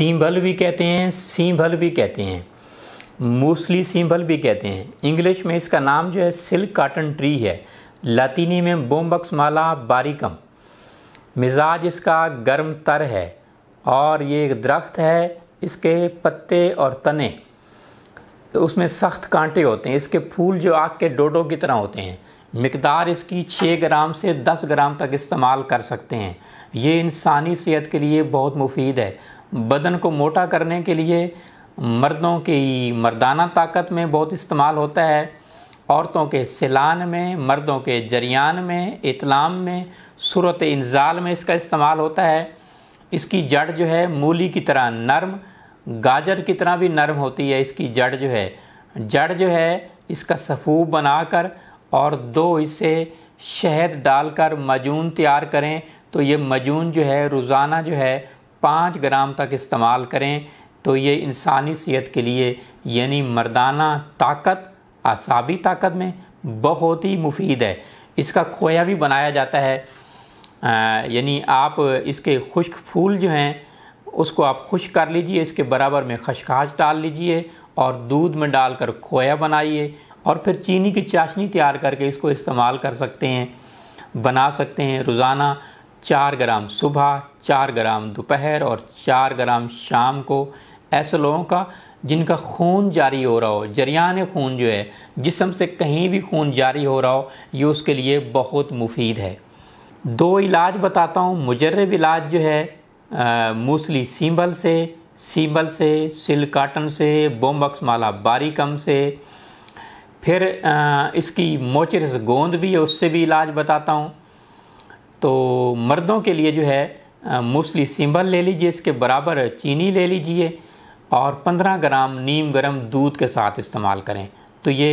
सीम्भल भी कहते हैं सीम्भल भी कहते हैं मूसली सीम्भल भी कहते हैं इंग्लिश में इसका नाम जो है सिल्क काटन ट्री है लातीनी में बोम्बक्स माला बारिकम मिजाज इसका गर्म तर है और ये एक दरख्त है इसके पत्ते और तने तो उसमें सख्त कांटे होते हैं इसके फूल जो आग के डोडो की तरह होते हैं मकदार इसकी 6 ग्राम से 10 ग्राम तक इस्तेमाल कर सकते हैं ये इंसानी सेहत के लिए बहुत मुफीद है बदन को मोटा करने के लिए मर्दों की मर्दाना ताकत में बहुत इस्तेमाल होता है औरतों के सिलान में मर्दों के जरियान में इतलाम में सूरत इंजाल में इसका इस्तेमाल होता है इसकी जड़ जो है मूली की तरह नरम गाजर कितना भी नरम होती है इसकी जड़ जो है जड़ जो है इसका सफूब बनाकर और दो इसे शहद डालकर मजून तैयार करें तो ये मजून जो है रोज़ाना जो है पाँच ग्राम तक इस्तेमाल करें तो ये इंसानी सेहत के लिए यानी मर्दाना ताकत आसाबी ताकत में बहुत ही मुफीद है इसका खोया भी बनाया जाता है यानी आप इसके खुश्क फूल जो हैं उसको आप खुश कर लीजिए इसके बराबर में खशखाश डाल लीजिए और दूध में डालकर खोया बनाइए और फिर चीनी की चाशनी तैयार करके इसको इस्तेमाल कर सकते हैं बना सकते हैं रोज़ाना चार ग्राम सुबह चार ग्राम दोपहर और चार ग्राम शाम को ऐसे लोगों का जिनका खून जारी हो रहा हो जरियान खून जो है जिसम से कहीं भी खून जारी हो रहा हो ये उसके लिए बहुत मुफीद है दो इलाज बताता हूँ मुजरब इलाज जो है मूसली सिंबल से सिंबल से सिल काटन से बोमबक्स माला बारीकम से फिर आ, इसकी मोचरस गोंद भी है उससे भी इलाज बताता हूँ तो मर्दों के लिए जो है मूसली सिंबल ले लीजिए इसके बराबर चीनी ले लीजिए और 15 ग्राम नीम गर्म दूध के साथ इस्तेमाल करें तो ये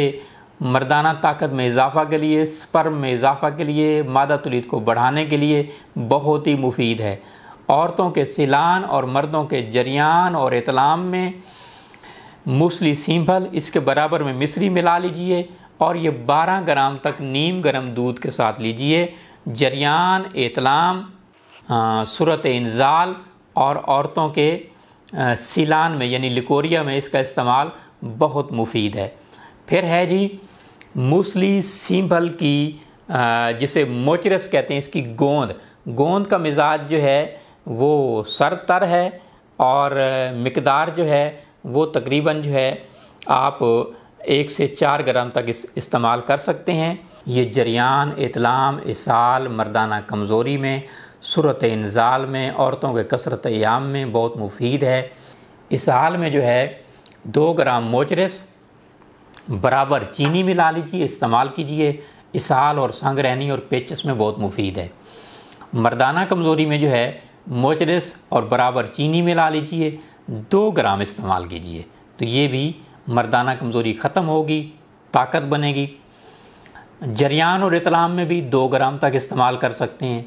मर्दाना ताकत में इजाफ़ा के लिए स्पर्म में इजाफ़ा के लिए मादा तुलित को बढ़ाने के लिए बहुत ही मुफीद है औरतों के सिलान और मर्दों के जरियान और इतलाम में मूसली सिंभल इसके बराबर में मिश्री मिला लीजिए और ये 12 ग्राम तक नीम गर्म दूध के साथ लीजिए जरियान इतलाम सूरत इंजाल और औरतों के आ, सिलान में यानी लिकोरिया में इसका इस्तेमाल बहुत मुफीद है फिर है जी मूसली सिंभल की आ, जिसे मोचरस कहते हैं इसकी गोंद गोंद का मिजाज जो है वो सर तर है और मकदार जो है वो तकरीबन जो है आप एक से चार ग्राम तक इस इस्तेमाल कर सकते हैं ये जरियान इतलाम इसाल मर्दाना कमज़ोरी में सूरत इन्जाल में औरतों के कसरत याम में बहुत मुफीद है इसाल में जो है दो ग्राम मोचरस बराबर चीनी मिला लीजिए इस्तेमाल कीजिए इसाल और रहनी और पेचस में बहुत मुफीद है मर्दाना कमज़ोरी में जो है मोचरस और बराबर चीनी मिला लीजिए दो ग्राम इस्तेमाल कीजिए तो ये भी मर्दाना कमज़ोरी ख़त्म होगी ताकत बनेगी जरियान और इतलाम में भी दो ग्राम तक इस्तेमाल कर सकते हैं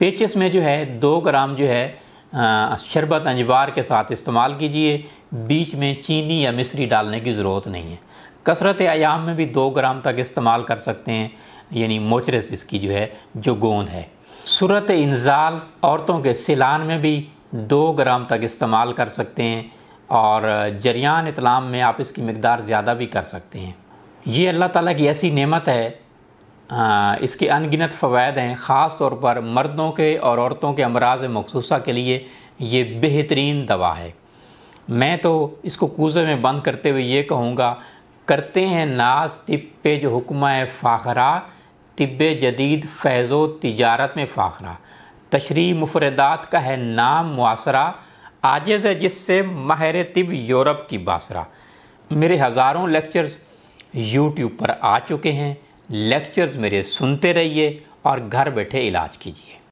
पेचिस में जो है दो ग्राम जो है शरबत अंजवार के साथ इस्तेमाल कीजिए बीच में चीनी या मिश्री डालने की ज़रूरत नहीं है कसरत आयाम में भी दो ग्राम तक इस्तेमाल कर सकते हैं यानी मोचरस इसकी जो है जो गोंद है सूरत इंजाल औरतों के सिलान में भी दो ग्राम तक इस्तेमाल कर सकते हैं और जरियान इतलाम में आप इसकी मकदार ज़्यादा भी कर सकते हैं ये अल्लाह ताला की ऐसी नेमत है आ, इसके अनगिनत फ़वाद हैं ख़ास तौर पर मर्दों के और औरतों के अमराज मखसूसा के लिए ये बेहतरीन दवा है मैं तो इसको कूजे में बंद करते हुए ये कहूँगा करते हैं नाज तिब्बे जो हुक्म फ़ाखरा तिब्बे जदीद फैज़ो तिजारत में फ़ाखरा तशरी मुफरदात का है नाम मुआसरा आजज़ है जिससे माहिर तिब यूरोप की बासरा मेरे हज़ारों लेक्चर्स यूट्यूब पर आ चुके हैं लेक्चर्स मेरे सुनते रहिए और घर बैठे इलाज कीजिए